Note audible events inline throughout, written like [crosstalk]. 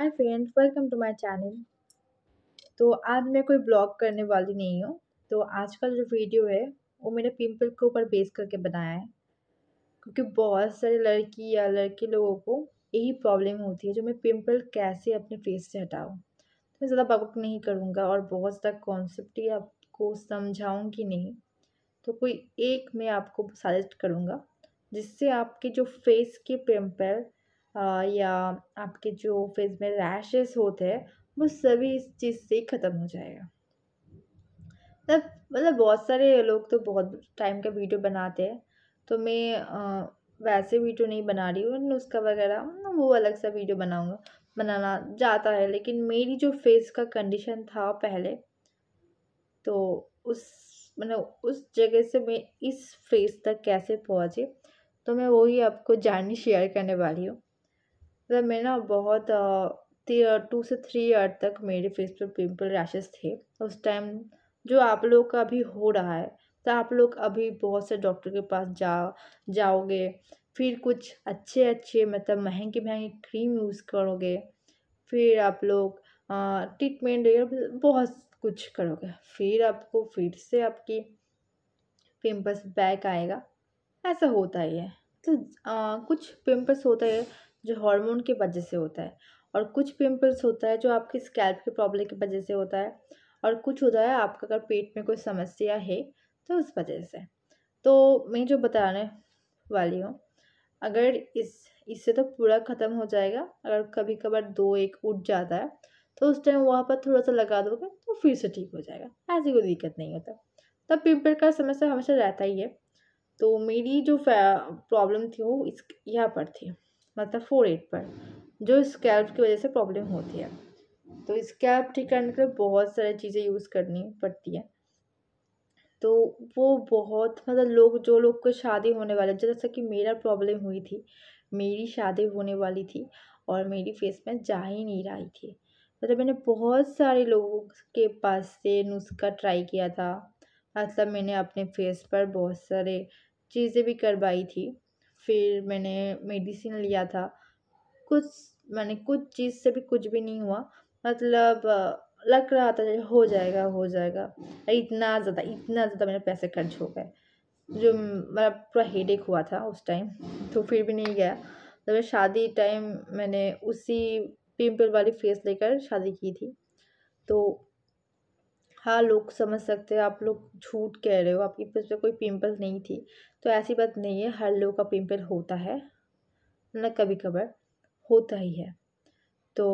hi friends welcome to my channel तो आज मैं कोई ब्लॉग करने वाली नहीं हूँ तो आज का जो वीडियो है वो मैंने पिंपल के ऊपर बेस करके बनाया है क्योंकि बहुत सारे लड़की या लड़के लोगों को यही प्रॉब्लम होती है जो मैं पिंपल कैसे अपने फेस से हटाऊँ तो मैं ज़्यादा बकअप नहीं करूँगा और बहुत ज़्यादा कॉन्सेप्ट ही आपको समझाऊँगी नहीं तो कोई एक मैं आपको सजेस्ट करूँगा जिससे आपके जो फेस के पिम्पल या आपके जो फेस में रैशेस होते हैं वो सभी इस चीज़ से ख़त्म हो जाएगा मतलब मतलब बहुत सारे लोग तो बहुत टाइम का वीडियो बनाते हैं तो मैं वैसे वीडियो नहीं बना रही हूँ नुस्खा वगैरह मतलब वो अलग सा वीडियो बनाऊँगा बनाना जाता है लेकिन मेरी जो फेस का कंडीशन था पहले तो उस मतलब उस जगह से मैं इस फेस तक कैसे पहुँची तो मैं वही आपको जाननी शेयर करने वाली हूँ मतलब मैं ना बहुत टू से थ्री ईयर तक मेरे फेस पर पिंपल रैशेस थे उस टाइम जो आप लोग का अभी हो रहा है तो आप लोग अभी बहुत से डॉक्टर के पास जा जाओगे फिर कुछ अच्छे अच्छे मतलब महंगे महंगे क्रीम यूज़ करोगे फिर आप लोग ट्रीटमेंट बहुत कुछ करोगे फिर आपको फिर से आपकी पिम्पल्स बैक आएगा ऐसा होता ही है तो आ, कुछ पिम्पल्स होता है जो हार्मोन के वजह से होता है और कुछ पिंपल्स होता है जो आपके स्कैल्प के प्रॉब्लम की वजह से होता है और कुछ होता है आपका अगर पेट में कोई समस्या है तो उस वजह से तो मैं जो बताने वाली हूँ अगर इस इससे तो पूरा ख़त्म हो जाएगा अगर कभी कभार दो एक उठ जाता है तो उस टाइम वहाँ पर थोड़ा सा लगा दोगे तो फिर से ठीक हो जाएगा ऐसी कोई दिक्कत नहीं होता तब पिम्पल का समस्या हमेशा रहता ही है तो मेरी जो प्रॉब्लम थी वो इस यहाँ पर थी मतलब फोर एट पर जो स्कैल्प की वजह से प्रॉब्लम होती है तो स्कैल्प ठीक करने के लिए बहुत सारी चीज़ें यूज़ करनी पड़ती हैं तो वो बहुत मतलब लोग जो लोग को शादी होने वाले जैसा कि मेरा प्रॉब्लम हुई थी मेरी शादी होने वाली थी और मेरी फेस में जा ही नहीं रही थी मतलब मैंने बहुत सारे लोगों के पास से नुस्खा ट्राई किया था मतलब मैंने अपने फेस पर बहुत सारे चीज़ें भी करवाई थी फिर मैंने मेडिसिन लिया था कुछ मैंने कुछ चीज़ से भी कुछ भी नहीं हुआ मतलब लग रहा था हो जाएगा हो जाएगा इतना ज़्यादा इतना ज़्यादा मेरे पैसे खर्च हो गए जो मेरा पूरा एक हुआ था उस टाइम तो फिर भी नहीं गया जब तो शादी टाइम मैंने उसी पिम्पल वाली फेस लेकर शादी की थी तो हाँ लोग समझ सकते हैं आप लोग झूठ कह रहे हो आपकी फेस पे कोई पिंपल नहीं थी तो ऐसी बात नहीं है हर लोग का पिंपल होता है ना कभी कभार होता ही है तो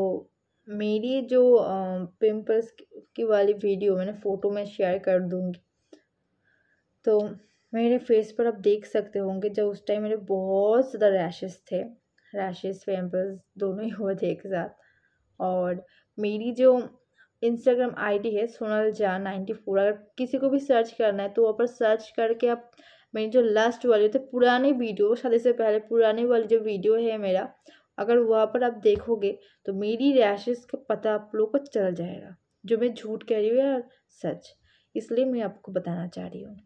मेरी जो पिंपल्स की वाली वीडियो मैंने फ़ोटो में शेयर कर दूँगी तो मेरे फेस पर आप देख सकते होंगे जब उस टाइम मेरे बहुत ज़्यादा रैशेस थे रैशेस पिम्पल्स दोनों ही हुए थे एक साथ और मेरी जो इंस्टाग्राम आईडी है सोनल जा नाइन्टी फोर अगर किसी को भी सर्च करना है तो वहाँ पर सर्च करके आप मेरी जो लास्ट वाली थे पुराने वीडियो शादी से पहले पुराने वाली जो वीडियो है मेरा अगर वहाँ पर आप देखोगे तो मेरी रैशेस का पता आप लोग को चल जाएगा जो मैं झूठ कह रही हूँ यार सच इसलिए मैं आपको बताना चाह रही हूँ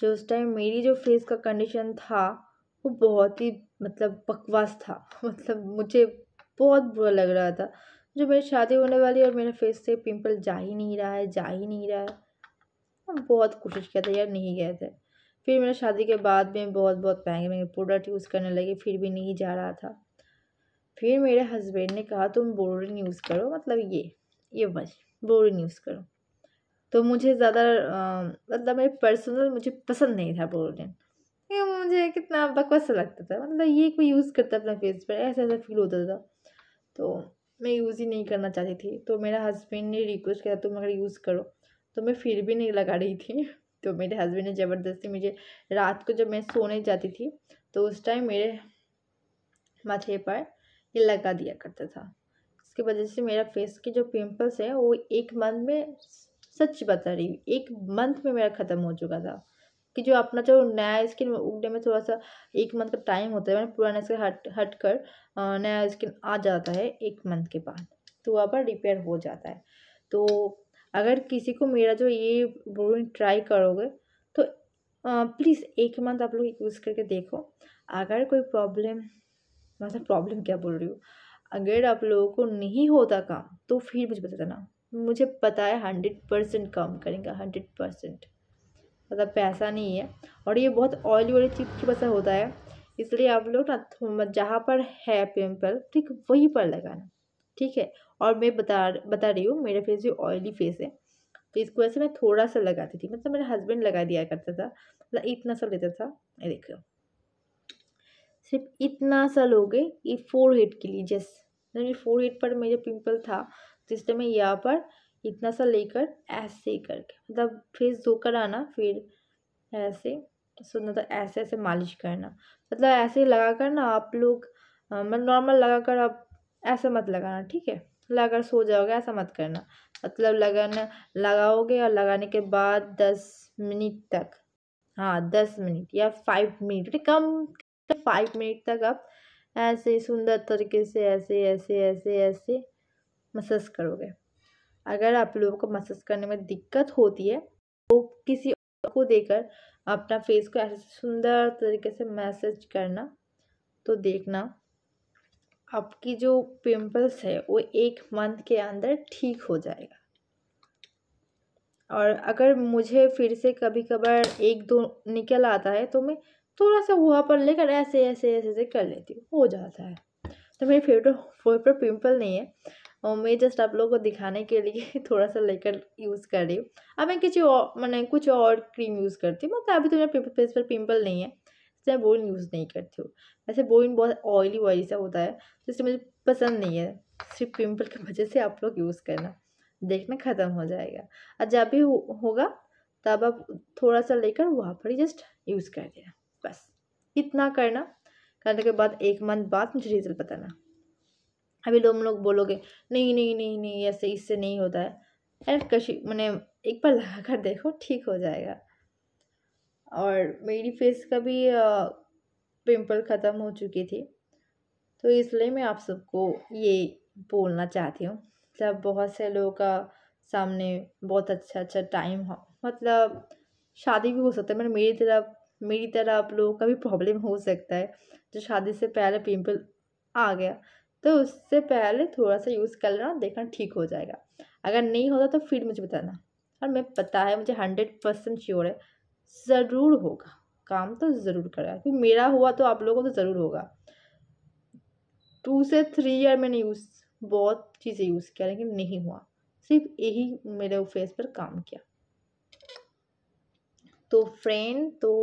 जो उस टाइम मेरी जो फेस का कंडीशन था वो बहुत ही मतलब बकवास था [laughs] मतलब मुझे बहुत बुरा लग रहा था जो मेरी शादी होने वाली है और मेरे फेस से पिंपल जा ही नहीं रहा है जा ही नहीं रहा है बहुत कोशिश किया था यार नहीं गए थे फिर मेरे शादी के बाद में बहुत बहुत महंगे महंगे प्रोडक्ट यूज़ करने लगे फिर भी नहीं जा रहा था फिर मेरे हस्बैंड ने कहा तुम बोरिन यूज़ करो मतलब ये ये बस बोरिन यूज़ करो तो मुझे ज़्यादा मतलब मेरे पर्सनल मुझे पसंद नहीं था बोरिन मुझे कितना बकवास लगता था मतलब ये कोई यूज़ करता अपना फेस पर ऐसा ऐसा फील होता था तो मैं यूज़ ही नहीं करना चाहती थी तो मेरा हस्बैंड ने रिक्वेस्ट किया तुम अगर यूज़ करो तो मैं फिर भी नहीं लगा रही थी [laughs] तो मेरे हस्बैंड ने ज़बरदस्ती मुझे रात को जब मैं सोने जाती थी तो उस टाइम मेरे माथे पर ये लगा दिया करता था इसकी वजह से मेरा फेस के जो पिंपल्स है वो एक मंथ में सच बता रही एक मंथ में मेरा ख़त्म हो चुका था कि जो अपना जो नया स्किन उगने में थोड़ा सा एक मंथ का टाइम होता है मैंने पुराना स्किन हट हट कर नया स्किन आ जाता है एक मंथ के बाद तो वहाँ पर रिपेयर हो जाता है तो अगर किसी को मेरा जो ये ब्रूइन ट्राई करोगे तो प्लीज़ एक मंथ आप लोग यूज़ करके देखो अगर कोई प्रॉब्लम मतलब प्रॉब्लम क्या बोल रही हूँ अगर आप लोगों को नहीं होता काम तो फिर मुझे बता देना मुझे पता है हंड्रेड परसेंट काम करेंगे हंड्रेड परसेंट ज़्यादा पैसा नहीं है और ये बहुत ऑयली ऑयली चिपचिपा सा होता है इसलिए आप लोग ना जहाँ पर है पिम्पल ठीक वहीं पर लगाना ठीक है और मैं बता बता रही हूँ मेरा फेस भी ऑयली फेस है तो इसको ऐसे मैं थोड़ा सा लगाती थी मतलब मेरा हस्बैंड लगा दिया करता था मतलब इतना सा लेता था ये देखो सिर्फ इतना सा लोगे ये फोर हेड के लिए जस्ट फोर हेड पर मेरा पिम्पल था तो इसलिए मैं यहाँ पर इतना सा लेकर ऐसे करके मतलब फेस धोकर आना फिर ऐसे सो तो मतलब ऐसे ऐसे मालिश करना मतलब ऐसे लगा कर ना आप लोग मतलब नॉर्मल लगा कर आप ऐसा मत लगाना ठीक है लगाकर सो जाओगे ऐसा मत करना मतलब लगाना लगाओगे और लगाने के बाद दस मिनट तक हाँ दस मिनट या फाइव मिनट कम फाइव मिनट तक आप ऐसे सुंदर तरीके से ऐसे ऐसे ऐसे ऐसे मसाज करोगे अगर आप लोगों को मसाज करने में दिक्कत होती है तो किसी को देकर अपना फेस को ऐसे सुंदर तरीके से मैसेज करना तो देखना आपकी जो पिंपल्स है वो एक मंथ के अंदर ठीक हो जाएगा और अगर मुझे फिर से कभी कभार एक दो निकल आता है तो मैं थोड़ा सा वहाँ पर लेकर ऐसे ऐसे ऐसे ऐसे कर लेती हूँ हो जाता है तो मेरे फोर पर पिम्पल नहीं है और मैं जस्ट आप लोगों को दिखाने के लिए [laughs] थोड़ा सा लेकर यूज़ कर रही हूँ अब मैं किसी और मैंने कुछ और क्रीम यूज़ करती हूँ मतलब अभी तो मेरे फेस पर पिंपल नहीं है इसलिए मैं बोइन यूज़ नहीं करती हूँ वैसे बोइन बहुत ऑयली ऑयली सा होता है तो इसलिए मुझे पसंद नहीं है सिर्फ पिम्पल की वजह से आप लोग यूज़ करना देखना ख़त्म हो जाएगा और जब भी हो, होगा तब आप थोड़ा सा लेकर वहाँ पर जस्ट यूज़ कर देना बस इतना करना करने के बाद एक मंथ बाद मुझे रिजल्ट बताना अभी तुम लोग बोलोगे नहीं नहीं नहीं नहीं ऐसे इससे नहीं होता है अरे कशी मैंने एक बार लगा कर देखो ठीक हो जाएगा और मेरी फेस का भी पिंपल ख़त्म हो चुकी थी तो इसलिए मैं आप सबको ये बोलना चाहती हूँ मतलब बहुत से लोगों का सामने बहुत अच्छा अच्छा टाइम हो मतलब शादी भी हो सकता है मैंने मतलब मेरी तरह मेरी तरह आप लोगों का भी प्रॉब्लम हो सकता है जो शादी से पहले पिंपल आ गया तो उससे पहले थोड़ा सा यूज़ कर लेना देखना ठीक हो जाएगा अगर नहीं होता तो फिर मुझे बताना और मैं पता है मुझे हंड्रेड परसेंट श्योर है ज़रूर होगा काम तो ज़रूर करेगा क्योंकि मेरा हुआ तो आप लोगों को तो ज़रूर होगा टू से थ्री ईयर मैंने यूज़ बहुत चीज़ें यूज़ किया लेकिन नहीं हुआ सिर्फ यही मेरे फेस पर काम किया तो फ्रेंड तो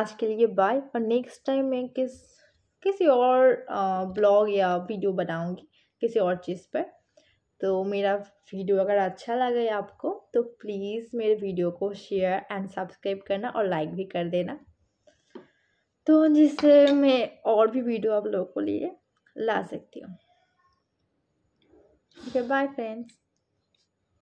आज के लिए बाय और नेक्स्ट टाइम मैं किस किसी और ब्लॉग या वीडियो बनाऊँगी किसी और चीज़ पर तो मेरा वीडियो अगर अच्छा लगे आपको तो प्लीज़ मेरे वीडियो को शेयर एंड सब्सक्राइब करना और लाइक भी कर देना तो जिससे मैं और भी वीडियो आप लोगों को लिए ला सकती हूँ ठीक है बाय फ्रेंड्स